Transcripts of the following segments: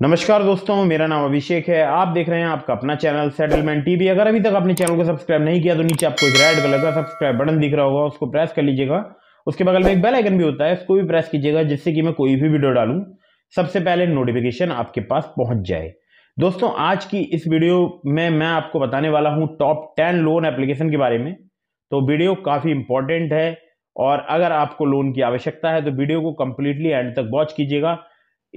नमस्कार दोस्तों मेरा नाम अभिषेक है आप देख रहे हैं आपका अपना चैनल सेटलमेंट टीवी अगर अभी तक आपने चैनल को सब्सक्राइब नहीं किया तो नीचे आपको एक रेड कलर का सब्सक्राइब बटन दिख रहा होगा उसको प्रेस कर लीजिएगा उसके बगल में एक बेल आइकन भी होता है उसको भी प्रेस कीजिएगा जिससे कि मैं कोई भी वीडियो डालूं सबसे पहले नोटिफिकेशन आपके पास पहुंच जाए दोस्तों आज की इस वीडियो में मैं आपको बताने वाला हूँ टॉप टेन लोन एप्लीकेशन के बारे में तो वीडियो काफ़ी इंपॉर्टेंट है और अगर आपको लोन की आवश्यकता है तो वीडियो को कम्प्लीटली एंड तक वॉच कीजिएगा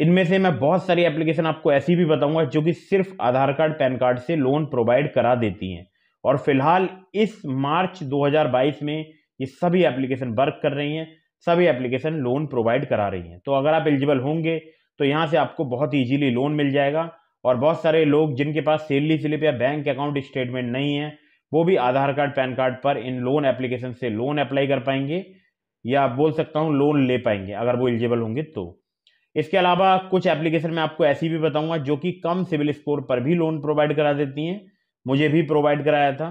इनमें से मैं बहुत सारी एप्लीकेशन आपको ऐसी भी बताऊंगा जो कि सिर्फ आधार कार्ड पैन कार्ड से लोन प्रोवाइड करा देती हैं और फिलहाल इस मार्च 2022 में ये सभी एप्लीकेशन वर्क कर रही हैं सभी एप्लीकेशन लोन प्रोवाइड करा रही हैं तो अगर आप एलिजिबल होंगे तो यहाँ से आपको बहुत ईजीली लोन मिल जाएगा और बहुत सारे लोग जिनके पास सेलरी स्लिप या बैंक अकाउंट स्टेटमेंट नहीं है वो भी आधार कार्ड पैन कार्ड पर इन लोन एप्लीकेशन से लोन अप्लाई कर पाएंगे या बोल सकता हूँ लोन ले पाएंगे अगर वो एलिजिबल होंगे तो इसके अलावा कुछ एप्लीकेशन मैं आपको ऐसी भी बताऊंगा जो कि कम सिविल स्कोर पर भी लोन प्रोवाइड करा देती हैं मुझे भी प्रोवाइड कराया था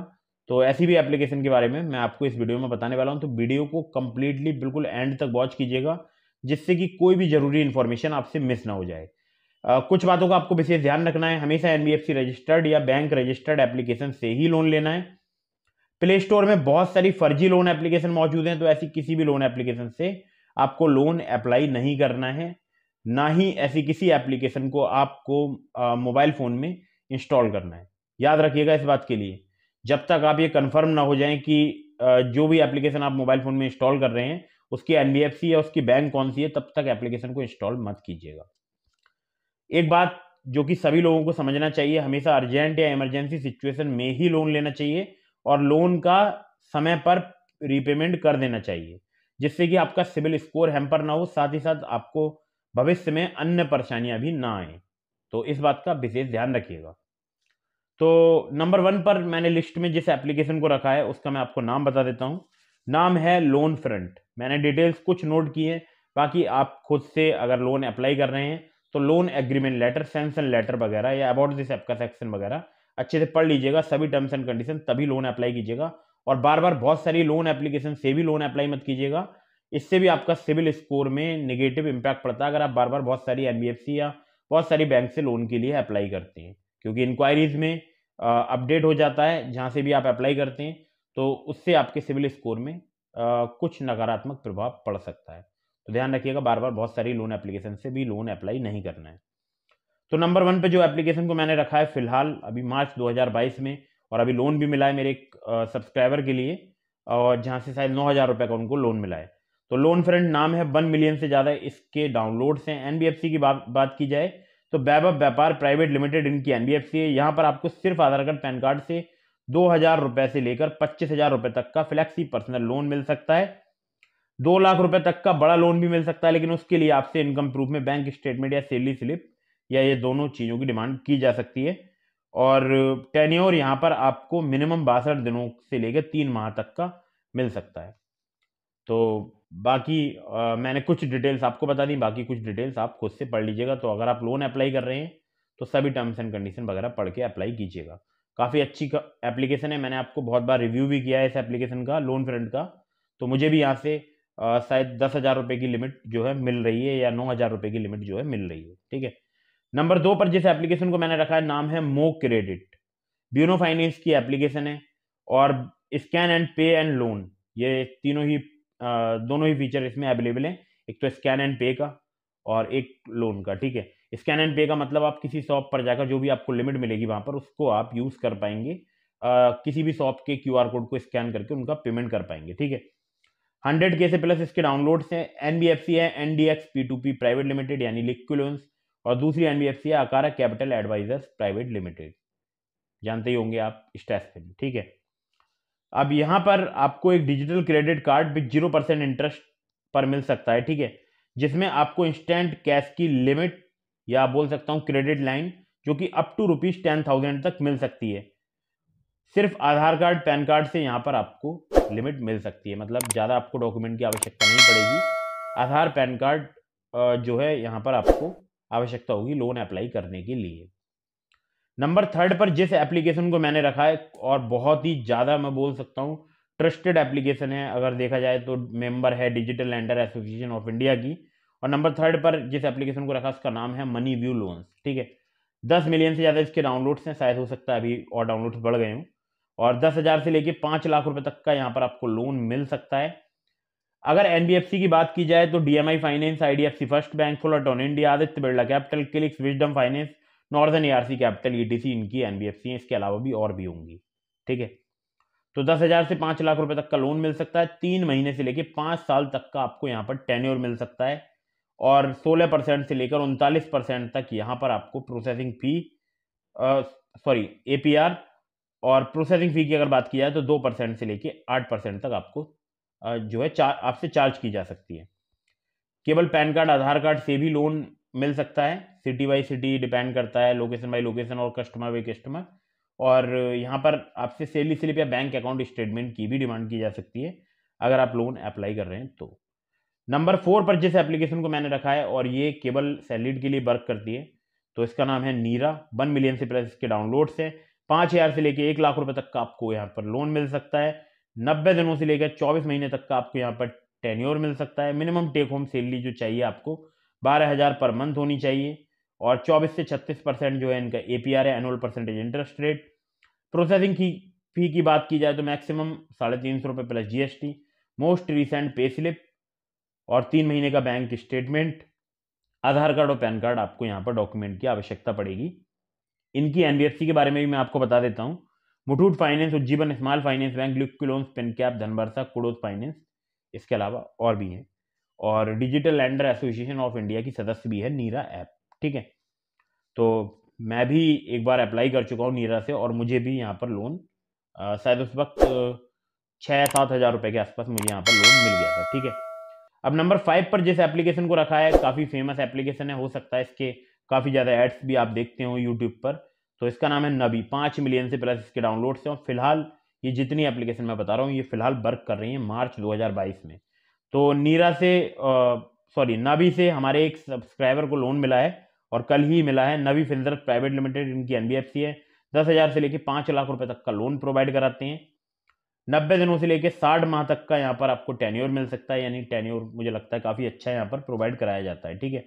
तो ऐसी भी एप्लीकेशन के बारे में मैं आपको इस वीडियो में बताने वाला हूं तो वीडियो को कम्प्लीटली बिल्कुल एंड तक वॉच कीजिएगा जिससे कि कोई भी ज़रूरी इन्फॉर्मेशन आपसे मिस ना हो जाए आ, कुछ बातों का आपको विशेष ध्यान रखना है हमेशा एन रजिस्टर्ड या बैंक रजिस्टर्ड एप्लीकेशन से ही लोन लेना है प्ले स्टोर में बहुत सारी फर्जी लोन एप्लीकेशन मौजूद हैं तो ऐसी किसी भी लोन एप्लीकेशन से आपको लोन अप्लाई नहीं करना है ना ही ऐसी किसी एप्लीकेशन को आपको मोबाइल फ़ोन में इंस्टॉल करना है याद रखिएगा इस बात के लिए जब तक आप ये कंफर्म ना हो जाएं कि आ, जो भी एप्लीकेशन आप मोबाइल फ़ोन में इंस्टॉल कर रहे हैं उसकी एन या उसकी बैंक कौन सी है तब तक एप्लीकेशन को इंस्टॉल मत कीजिएगा एक बात जो कि सभी लोगों को समझना चाहिए हमेशा अर्जेंट या इमरजेंसी सिचुएशन में ही लोन लेना चाहिए और लोन का समय पर रीपेमेंट कर देना चाहिए जिससे कि आपका सिविल स्कोर हैम्पर ना हो साथ ही साथ आपको भविष्य में अन्य परेशानियां भी ना आए तो इस बात का विशेष ध्यान रखिएगा तो नंबर वन पर मैंने लिस्ट में जिस एप्लीकेशन को रखा है उसका मैं आपको नाम बता देता हूँ नाम है लोन फ्रंट मैंने डिटेल्स कुछ नोट किए हैं बाकी आप खुद से अगर लोन अप्लाई कर रहे हैं तो loan agreement letter sanction letter वगैरह या अबाउट दिस ऐप का सेक्शन वगैरह अच्छे से पढ़ लीजिएगा सभी टर्म्स एंड कंडीशन तभी लोन अप्लाई कीजिएगा और बार बार बहुत सारी लोन एप्लीकेशन से भी लोन अप्लाई मत कीजिएगा इससे भी आपका सिविल स्कोर में नेगेटिव इम्पैक्ट पड़ता है अगर आप बार बार बहुत सारी एन या बहुत सारी बैंक से लोन के लिए अप्लाई करते हैं क्योंकि इंक्वायरीज में अपडेट हो जाता है जहाँ से भी आप अप्लाई करते हैं तो उससे आपके सिविल स्कोर में आ, कुछ नकारात्मक प्रभाव पड़ सकता है तो ध्यान रखिएगा बार बार बहुत सारी लोन एप्लीकेशन से भी लोन अप्लाई नहीं करना है तो नंबर वन पे जो एप्लीकेशन को मैंने रखा है फिलहाल अभी मार्च 2022 में और अभी लोन भी मिला है मेरे एक सब्सक्राइबर के लिए और जहाँ से शायद नौ हज़ार रुपये का उनको लोन मिला है तो लोन फ्रेंड नाम है वन मिलियन से ज़्यादा इसके डाउनलोड्स हैं एनबीएफसी की बात बात की जाए तो वैभव व्यापार प्राइवेट लिमिटेड इनकी एनबीएफसी है यहाँ पर आपको सिर्फ आधार कार्ड पैन कार्ड से दो हज़ार रुपये से लेकर पच्चीस हज़ार रुपये तक का फ्लैक्सी पर्सनल लोन मिल सकता है दो लाख रुपए तक का बड़ा लोन भी मिल सकता है लेकिन उसके लिए आपसे इनकम प्रूफ में बैंक स्टेटमेंट या सैलरी स्लिप या ये दोनों चीज़ों की डिमांड की जा सकती है और टेन्योर यहाँ पर आपको मिनिमम बासठ दिनों से लेकर तीन माह तक का मिल सकता है तो बाकी आ, मैंने कुछ डिटेल्स आपको बता दी बाकी कुछ डिटेल्स आप खुद से पढ़ लीजिएगा तो अगर आप लोन अप्लाई कर रहे हैं तो सभी टर्म्स एंड कंडीशन वगैरह पढ़ के अप्लाई कीजिएगा काफ़ी अच्छी एप्लीकेशन है मैंने आपको बहुत बार रिव्यू भी किया है इस एप्लीकेशन का लोन फ्रंट का तो मुझे भी यहाँ से शायद दस हज़ार रुपये की लिमिट जो है मिल रही है या नौ हज़ार रुपये की लिमिट जो है मिल रही है ठीक है नंबर दो पर जिस एप्लीकेशन को मैंने रखा है नाम है मो क्रेडिट ब्यूनो फाइनेंस की एप्लीकेशन है और scan and pay and loan ये तीनों ही दोनों ही फीचर इसमें अवेलेबल हैं एक तो स्कैन एंड पे का और एक लोन का ठीक है स्कैन एंड पे का मतलब आप किसी शॉप पर जाकर जो भी आपको लिमिट मिलेगी वहाँ पर उसको आप यूज़ कर पाएंगे आ, किसी भी शॉप के क्यू कोड को स्कैन करके उनका पेमेंट कर पाएंगे ठीक है हंड्रेड के से प्लस इसके डाउनलोड्स हैं एन बी एफ सी है N D X P two P private limited यानी लिक्विलोन्स और दूसरी एन बी एफ सी है Akara capital advisors private limited जानते ही होंगे आप स्टैस ठीक है अब यहाँ पर आपको एक डिजिटल क्रेडिट कार्ड भी जीरो परसेंट इंटरेस्ट पर मिल सकता है ठीक है जिसमें आपको इंस्टेंट कैश की लिमिट या बोल सकता हूँ क्रेडिट लाइन जो कि up to rupees ten thousand तक मिल सकती है सिर्फ आधार कार्ड पैन कार्ड से यहाँ पर आपको लिमिट मिल सकती है मतलब ज़्यादा आपको डॉक्यूमेंट की आवश्यकता नहीं पड़ेगी आधार पैन कार्ड जो है यहाँ पर आपको आवश्यकता होगी लोन अप्लाई करने के लिए नंबर थर्ड पर जिस एप्लीकेशन को मैंने रखा है और बहुत ही ज़्यादा मैं बोल सकता हूँ ट्रस्टेड एप्लीकेशन है अगर देखा जाए तो मेंबर है digital lender association of India की और नंबर थर्ड पर जिस एप्लीकेशन को रखा उसका नाम है मनी व्यू लोन्स ठीक है दस मिलियन से ज़्यादा इसके डाउनलोड्स हैं शायद हो सकता है अभी और डाउनलोड्स बढ़ गए हूँ और दस हज़ार से लेकर पाँच लाख रुपये तक का यहाँ पर आपको लोन मिल सकता है अगर एन की बात की जाए तो D finance I first bank Fullerton India Aditya Birla capital Clix wisdom finance northern ERC capital etc e इनकी एनबीएफसी है इसके अलावा भी और भी होंगी ठीक है तो दस हज़ार से पाँच लाख रुपए तक का लोन मिल सकता है तीन महीने से लेकर पाँच साल तक का आपको यहाँ पर टेन्योर मिल सकता है और सोलह परसेंट से लेकर उनतालीस परसेंट तक यहाँ पर आपको प्रोसेसिंग फ़ी सॉरी ए और प्रोसेसिंग फ़ी की अगर बात की जाए तो दो परसेंट से लेकर आठ परसेंट तक आपको जो है चार आपसे चार्ज की जा सकती है केवल पैन कार्ड आधार कार्ड से भी लोन मिल सकता है सिटी बाई सिटी डिपेंड करता है लोकेशन बाई लोकेशन और कस्टमर बाई कस्टमर और यहाँ पर आपसे सेली स्लिप या बैंक अकाउंट स्टेटमेंट की भी डिमांड की जा सकती है अगर आप लोन अप्लाई कर रहे हैं तो नंबर फोर पर जिस एप्लीकेशन को मैंने रखा है और ये केवल सैलिड के लिए वर्क करती है तो इसका नाम है नीरा वन मिलियन से प्लस इसके डाउनलोड्स है पाँच हज़ार से लेकर एक लाख रुपये तक का आपको यहाँ पर लोन मिल सकता है नब्बे दिनों से लेकर चौबीस महीने तक का आपको यहाँ पर टेन्योर मिल सकता है मिनिमम टेक होम सैलरी जो चाहिए आपको बारह हज़ार पर मंथ होनी चाहिए और चौबीस से छत्तीस परसेंट जो है इनका ए पी आर है annual percentage interest rate processing की फी की बात की जाए तो मैक्सिमम साढ़े तीन सौ रुपये plus G S T most recent pay slip और तीन महीने का बैंक स्टेटमेंट आधार कार्ड और पैन कार्ड आपको यहाँ पर डॉक्यूमेंट की आवश्यकता पड़ेगी इनकी एन के बारे में भी मैं आपको बता देता हूँ Muthoot finance Ujjivan small finance bank LiquiLoans pen cap Dhanbarsa Kudos finance इसके अलावा और भी हैं और digital lender association of India की सदस्य भी है नीरा ऐप ठीक है तो मैं भी एक बार अप्लाई कर चुका हूँ नीरा से और मुझे भी यहाँ पर लोन शायद उस वक्त छः सात हज़ार रुपये के आसपास मुझे यहाँ पर लोन मिल गया था ठीक है अब नंबर फाइव पर जिस एप्लीकेशन को रखा है काफ़ी फेमस एप्लीकेशन है हो सकता है इसके काफ़ी ज़्यादा एड्स भी आप देखते हो यूट्यूब पर तो इसका नाम है नबी पाँच मिलियन से प्लस इसके डाउनलोड्स हैं और फिलहाल ये जितनी एप्लीकेशन मैं बता रहा हूँ ये फिलहाल वर्क कर रही है मार्च दो में तो नीरा से सॉरी नबी से हमारे एक सब्सक्राइबर को लोन मिला है और कल ही मिला है नवी फिल्जर प्राइवेट लिमिटेड इनकी एन है दस हज़ार से लेकर पाँच लाख रुपए तक का लोन प्रोवाइड कराते हैं नब्बे दिनों से लेकर साठ माह तक का यहाँ पर आपको टेन्योर मिल सकता है यानी टेन्योर मुझे लगता है काफ़ी अच्छा यहाँ पर प्रोवाइड कराया जाता है ठीक है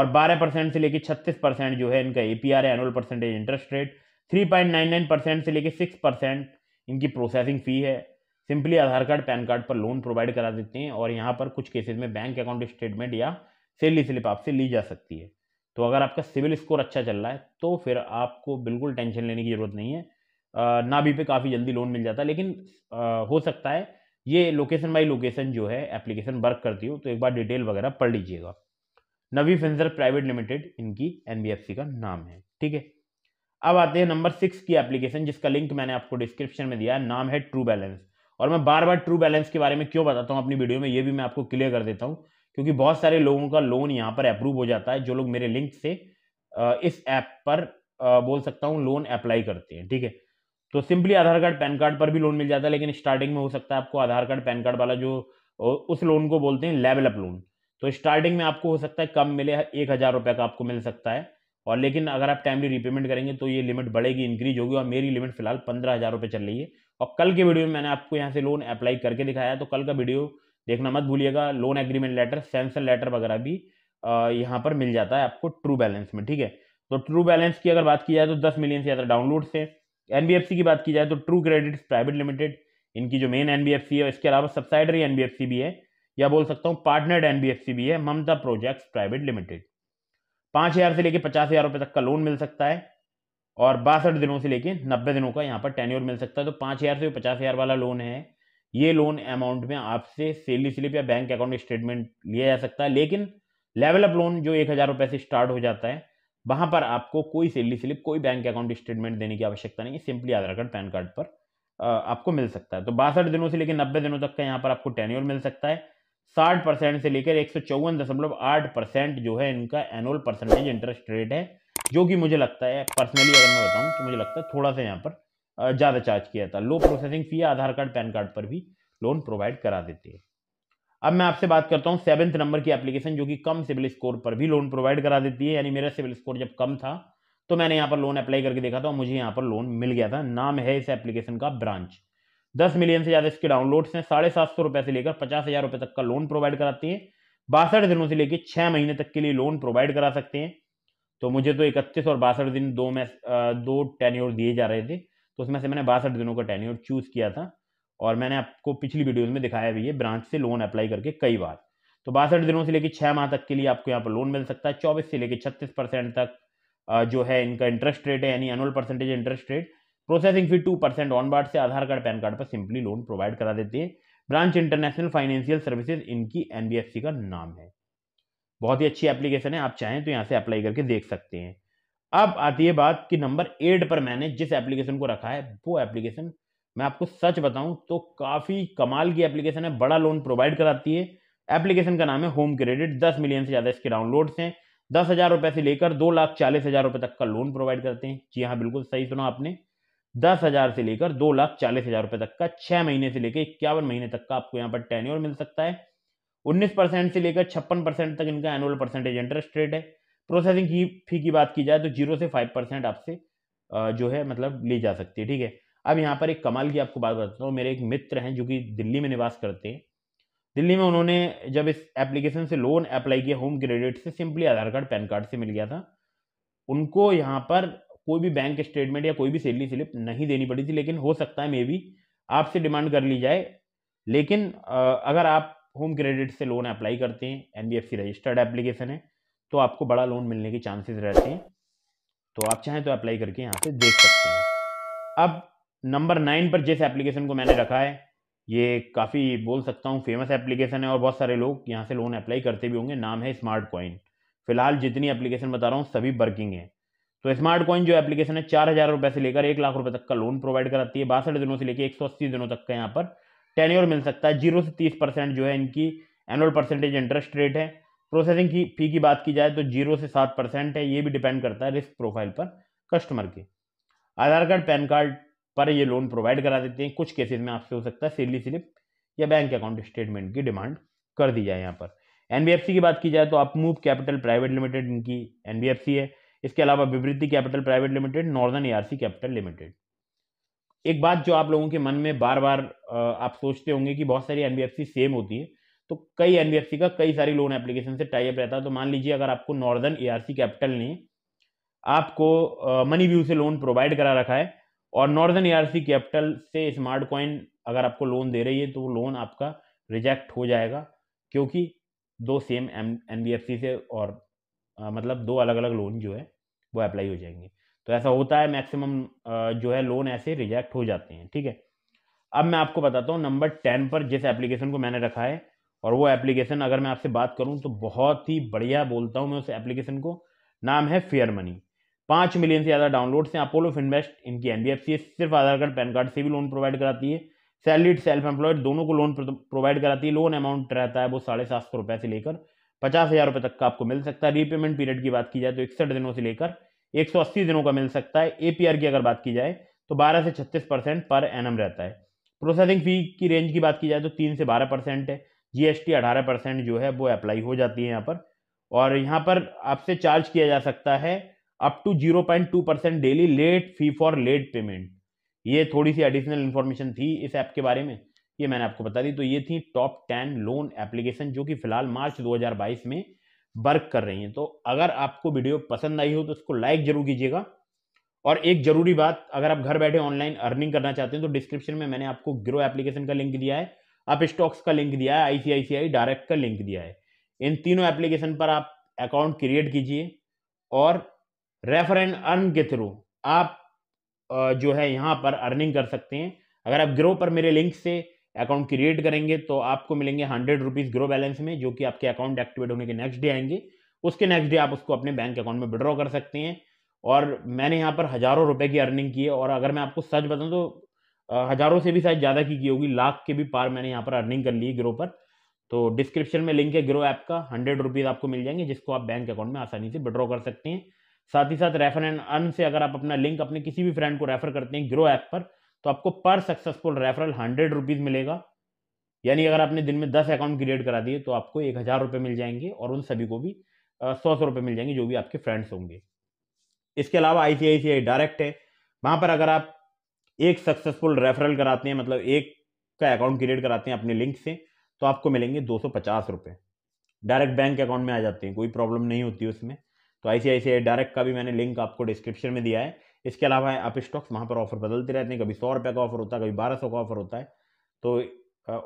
और बारह परसेंट से लेकर छत्तीस परसेंट जो है इनका ए है annual percentage interest rate three point nine nine percent से लेकर सिक्स परसेंट इनकी प्रोसेसिंग फ़ी है simply Aadhaar card PAN card पर लोन प्रोवाइड करा देते हैं और यहाँ पर कुछ केसेज में बैंक अकाउंट स्टेटमेंट या सेली स्लिप आपसे ली जा सकती है तो अगर आपका सिविल स्कोर अच्छा चल रहा है तो फिर आपको बिल्कुल टेंशन लेने की ज़रूरत नहीं है ना भी पे काफ़ी जल्दी लोन मिल जाता है लेकिन हो सकता है ये लोकेशन बाई लोकेशन जो है एप्लीकेशन वर्क करती हो तो एक बार डिटेल वगैरह पढ़ लीजिएगा नवी फिंसर प्राइवेट लिमिटेड इनकी एन का नाम है ठीक है अब आते हैं नंबर सिक्स की एप्लीकेशन जिसका लिंक मैंने आपको डिस्क्रिप्शन में दिया है नाम है ट्रू बैलेंस और मैं बार बार ट्रू बैलेंस के बारे में क्यों बताता हूँ अपनी वीडियो में ये भी मैं आपको क्लियर कर देता हूँ क्योंकि बहुत सारे लोगों का लोन यहाँ पर अप्रूव हो जाता है जो लोग मेरे लिंक से इस ऐप पर बोल सकता हूँ लोन अप्लाई करते हैं ठीक है तो simply Aadhaar card PAN card पर भी लोन मिल जाता है लेकिन स्टार्टिंग में हो सकता है आपको आधार कार्ड पैन कार्ड वाला जो उस लोन को बोलते हैं लेवल अप लोन तो स्टार्टिंग में आपको हो सकता है कम मिले एक हज़ार रुपये का आपको मिल सकता है और लेकिन अगर आप टाइमली रीपेमेंट करेंगे तो ये लिमिट बढ़ेगी इंक्रीज होगी और मेरी लिमिट फिलहाल पंद्रह हज़ार रुपये चल रही है और कल के वीडियो में मैंने आपको यहाँ से लोन अप्लाई करके दिखाया है तो कल का वीडियो देखना मत भूलिएगा loan agreement letter sanction letter वगैरह भी यहाँ पर मिल जाता है आपको ट्रू बैलेंस में ठीक है तो ट्रू बैलेंस की अगर बात की जाए तो दस मिलियन से ज़्यादा डाउनलोड से एन की बात की जाए तो ट्रू क्रेडिट्स प्राइवेट लिमिटेड इनकी जो मेन एन है और इसके अलावा सब्साइडरी एन भी है या बोल सकता हूँ पार्टनर्ड एन भी है ममता प्रोजेक्ट्स प्राइवेट लिमिटेड पाँच हज़ार से लेकर पचास हज़ार रुपये तक का लोन मिल सकता है और बासठ दिनों से लेकर नब्बे दिनों का यहाँ पर टेन्योर मिल सकता है तो पाँच हज़ार से पचास हज़ार वाला लोन है ये लोन अमाउंट में आपसे सेली स्लिप या बैंक अकाउंट स्टेटमेंट लिया जा सकता है लेकिन लेवल अप लोन जो एक हज़ार रुपये से स्टार्ट हो जाता है वहाँ पर आपको कोई सेली स्लिप कोई बैंक अकाउंट स्टेटमेंट देने की आवश्यकता नहीं है simply Aadhaar card PAN card पर आपको मिल सकता है तो बासठ दिनों से लेकर नब्बे दिनों तक का यहाँ पर आपको टेन्योर मिल सकता है साठ परसेंट से लेकर एक दशमलव आठ परसेंट जो है इनका एनुअल परसेंटेज इंटरेस्ट रेट है जो कि मुझे लगता है पर्सनली अगर मैं बताऊं तो मुझे लगता है थोड़ा सा यहाँ पर ज़्यादा चार्ज किया था low processing fee Aadhaar card PAN card पर भी लोन प्रोवाइड करा देती है अब मैं आपसे बात करता हूँ सेवन्थ नंबर की एप्लीकेशन जो कि कम सिविल स्कोर पर भी लोन प्रोवाइड करा देती है यानी मेरा सिविल स्कोर जब कम था तो मैंने यहाँ पर लोन अप्लाई करके देखा था और मुझे यहाँ पर लोन मिल गया था नाम है इस एप्लीकेशन का ब्रांच दस मिलियन से ज़्यादा इसके डाउनलोड्स हैं साढ़े सात सौ रुपए से लेकर पचास हज़ार रुपए तक का लोन प्रोवाइड कराती है बासठ दिनों से लेकर छह महीने तक के लिए लोन प्रोवाइड करा सकते हैं तो मुझे तो इकतीस और बासठ दिन दो में दो टेन्योर दिए जा रहे थे तो उसमें से मैंने बासठ दिनों का टेन्योर चूज़ किया था और मैंने आपको पिछली वीडियोज़ में दिखाया भी है ब्रांच से लोन अप्लाई करके कई बार तो बासठ दिनों से लेकर छह माह तक के लिए आपको यहाँ पर लोन मिल सकता है चौबीस से लेकर छत्तीस परसेंट तक जो है इनका इंटरेस्ट रेट है यानी annual percentage interest rate processing fee two percent onwards से आधार कार्ड पैन कार्ड पर सिंपली लोन प्रोवाइड करा देती है ब्रांच इंटरनेशनल फाइनेंशियल सर्विसेज इनकी एनबीएफसी का नाम है बहुत ही अच्छी एप्लीकेशन है आप चाहें तो यहाँ से अप्लाई करके देख सकते हैं अब आती है बात कि नंबर एट पर मैंने जिस एप्लीकेशन को रखा है वो एप्लीकेशन मैं आपको सच बताऊं तो काफ़ी कमाल की एप्लीकेशन है बड़ा लोन प्रोवाइड कराती है एप्लीकेशन का नाम है होम क्रेडिट दस मिलियन से ज़्यादा इसके डाउनलोड्स हैं दस हज़ार रुपये से लेकर दो लाख चालीस हज़ार रुपये तक का लोन प्रोवाइड करते हैं जी हाँ बिल्कुल सही सुना आपने दस हज़ार से लेकर दो लाख चालीस हज़ार रुपये तक का छह महीने से लेकर इक्यावन महीने तक का आपको यहाँ पर टेन्योर मिल सकता है उन्नीस परसेंट से लेकर छप्पन परसेंट तक इनका एनुअल परसेंटेज इंटरेस्ट रेट है प्रोसेसिंग की फी की बात की जाए तो जीरो से फाइव परसेंट आपसे जो है मतलब ली जा सकती है ठीक है अब यहाँ पर एक कमाल की आपको बात बताता हूँ मेरे एक मित्र हैं जो कि दिल्ली में निवास करते हैं दिल्ली में उन्होंने जब इस एप्लीकेशन से लोन अप्लाई किया होम क्रेडिट से simply Aadhaar card PAN card से मिल गया था उनको यहाँ पर कोई भी बैंक स्टेटमेंट या कोई भी सैलरी स्लिप नहीं देनी पड़ी थी लेकिन हो सकता है मे बी आपसे डिमांड कर ली जाए लेकिन अगर आप होम क्रेडिट से लोन अप्लाई करते हैं एन रजिस्टर्ड एप्लीकेशन है तो आपको बड़ा लोन मिलने के चांसेस रहते हैं तो आप चाहें तो अप्लाई करके यहाँ से देख सकते हैं अब नंबर नाइन पर जिस एप्लीकेशन को मैंने रखा है ये काफ़ी बोल सकता हूँ फेमस एप्लीकेशन है और बहुत सारे लोग यहाँ से लोन अप्लाई करते भी होंगे नाम है स्मार्ट कॉइन फिलहाल जितनी एप्लीकेशन बता रहा हूँ सभी वर्किंग हैं तो स्मार्ट कॉइन जो एप्लीकेशन है चार हज़ार रुपये से लेकर एक लाख रुपये तक का लोन प्रोवाइड कराती है बासठ दिनों से लेकर एक सौ अस्सी दिनों तक का यहाँ पर टेन्योर मिल सकता है जीरो से तीस परसेंट जो है इनकी एनुअल परसेंटेज इंटरेस्ट रेट है प्रोसेसिंग की फी की बात की जाए तो जीरो से सात परसेंट है ये भी डिपेंड करता है रिस्क प्रोफाइल पर कस्टमर के आधार कार्ड पैन कार्ड पर ये लोन प्रोवाइड करा देते हैं कुछ केसेस में आपसे हो सकता है सेली स्लिप या बैंक अकाउंट स्टेटमेंट की डिमांड कर दी जाए यहाँ पर एनबीएफसी की बात की जाए तो आप मूव कैपिटल प्राइवेट लिमिटेड इनकी एनबीएफसी है इसके अलावा Vivriti Capital Private Limited Northern ए कैपिटल लिमिटेड एक बात जो आप लोगों के मन में बार बार आप सोचते होंगे कि बहुत सारी एनबीएफसी सेम होती है तो कई एनबीएफसी का कई सारी लोन एप्लीकेशन से टाइप रहता है तो मान लीजिए अगर आपको नॉर्दर्न ए कैपिटल ने आपको मनी व्यू से लोन प्रोवाइड करा रखा है और नॉर्दर्न ए कैपिटल से स्मार्ट कॉइन अगर आपको लोन दे रही है तो वो लोन आपका रिजेक्ट हो जाएगा क्योंकि दो सेम एन से और मतलब दो अलग अलग लोन जो है वो अप्लाई हो जाएंगे तो ऐसा होता है मैक्सिमम जो है लोन ऐसे रिजेक्ट हो जाते हैं ठीक है अब मैं आपको बताता हूँ नंबर टेन पर जिस एप्लीकेशन को मैंने रखा है और वो एप्लीकेशन अगर मैं आपसे बात करूँ तो बहुत ही बढ़िया बोलता हूँ मैं उस एप्लीकेशन को नाम है फेयर मनी पाँच मिलियन से ज़्यादा डाउनलोड्स हैं अपोलो फिनवेस्ट इनकी एन सिर्फ आधार कार्ड पैन कार्ड से भी लोन प्रोवाइड कराती है सैलरीड सेल्फ एम्प्लॉयड दोनों को लोन प्रोवाइड कराती है लोन अमाउंट रहता है वो साढ़े सात सौ रुपये से लेकर पचास हज़ार रुपये तक का आपको मिल सकता है रीपेमेंट पीरियड की बात की जाए तो इकसठ दिनों से लेकर 180 दिनों का मिल सकता है एपीआर की अगर बात की जाए तो 12 से 36 परसेंट पर एम रहता है प्रोसेसिंग फ़ी की रेंज की बात की जाए तो तीन से बारह परसेंट है जीएसटी 18 परसेंट जो है वो अप्लाई हो जाती है यहाँ पर और यहाँ पर आपसे चार्ज किया जा सकता है up to zero point two percent daily late fee for late payment ये थोड़ी सी एडिशनल इन्फॉर्मेशन थी इस ऐप के बारे में ये मैंने आपको बता दी तो ये थी टॉप टेन लोन एप्लीकेशन जो कि फिलहाल मार्च 2022 में वर्क कर रही हैं तो अगर आपको वीडियो पसंद आई हो तो इसको लाइक जरूर कीजिएगा और एक जरूरी बात अगर आप घर बैठे ऑनलाइन अर्निंग करना चाहते हैं तो डिस्क्रिप्शन में मैंने आपको ग्रो एप्लीकेशन का लिंक दिया है आप स्टॉक्स का लिंक दिया है आईसीआईसीआई डायरेक्ट का लिंक दिया है इन तीनों एप्लीकेशन पर आप अकाउंट क्रिएट कीजिए और रेफर एंड अर्न के थ्रू आप जो है यहाँ पर अर्निंग कर सकते हैं अगर आप ग्रो पर मेरे लिंक से अकाउंट क्रिएट करेंगे तो आपको मिलेंगे हंड्रेड रुपीज़ ग्रो बैलेंस में जो कि आपके अकाउंट एक्टिवेट होने के नेक्स्ट डे आएंगे उसके नेक्स्ट डे आप उसको अपने बैंक अकाउंट में विड्रॉ कर सकते हैं और मैंने यहाँ पर हज़ारों रुपए की अर्निंग की है और अगर मैं आपको सच बताऊँ तो हज़ारों से भी शायद ज़्यादा की की होगी लाख के भी पार मैंने यहाँ पर अर्निंग कर ली है ग्रो पर तो डिस्क्रिप्शन में लिंक है ग्रो ऐप का हंड्रेड रुपीज़ आपको मिल जाएंगे जिसको आप बैंक अकाउंट में आसानी से विड्रॉ कर सकते हैं साथ ही साथ रेफर एंड अर्न से अगर आप अपना लिंक अपने किसी भी फ्रेंड को रेफर करते हैं ग्रो ऐप पर तो आपको पर सक्सेसफुल रेफरल हंड्रेड रुपीज़ मिलेगा यानी अगर आपने दिन में दस अकाउंट क्रिएट करा दिए तो आपको एक हज़ार रुपये मिल जाएंगे और उन सभी को भी सौ सौ रुपये मिल जाएंगे जो भी आपके फ्रेंड्स होंगे इसके अलावा आई डायरेक्ट है वहाँ पर अगर आप एक सक्सेसफुल रेफरल कराते हैं मतलब एक का अकाउंट क्रिएट कराते हैं अपने लिंक से तो आपको मिलेंगे दो सौ डायरेक्ट बैंक अकाउंट में आ जाते हैं कोई प्रॉब्लम नहीं होती उसमें तो आई डायरेक्ट का भी मैंने लिंक आपको डिस्क्रिप्शन में दिया है इसके अलावा आप स्टॉक्स वहाँ पर ऑफर बदलते रहते हैं कभी सौ रुपये का ऑफर होता है कभी बारह सौ का ऑफर होता है तो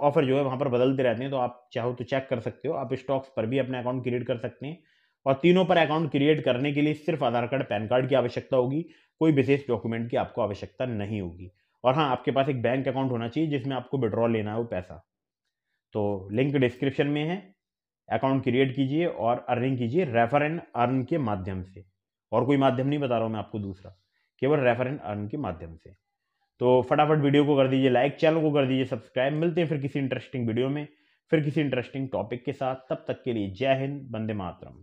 ऑफर जो है वहाँ पर बदलते रहते हैं तो आप चाहो तो चेक कर सकते हो आप स्टॉक्स पर भी अपना अकाउंट क्रिएट कर सकते हैं और तीनों पर अकाउंट क्रिएट करने के लिए सिर्फ आधार कार्ड पैन कार्ड की आवश्यकता होगी कोई विशेष डॉक्यूमेंट की आपको आवश्यकता नहीं होगी और हाँ आपके पास एक बैंक अकाउंट होना चाहिए जिसमें आपको विड्रॉ लेना हो पैसा तो लिंक डिस्क्रिप्शन में है अकाउंट क्रिएट कीजिए और अर्निंग कीजिए रेफर एंड अर्न के माध्यम से और कोई माध्यम नहीं बता रहा हूँ मैं आपको दूसरा केवल रेफरेंस अर्न के माध्यम से तो फटाफट वीडियो को कर दीजिए लाइक चैनल को कर दीजिए सब्सक्राइब मिलते हैं फिर किसी इंटरेस्टिंग वीडियो में फिर किसी इंटरेस्टिंग टॉपिक के साथ तब तक के लिए जय हिंद बंदे मातरम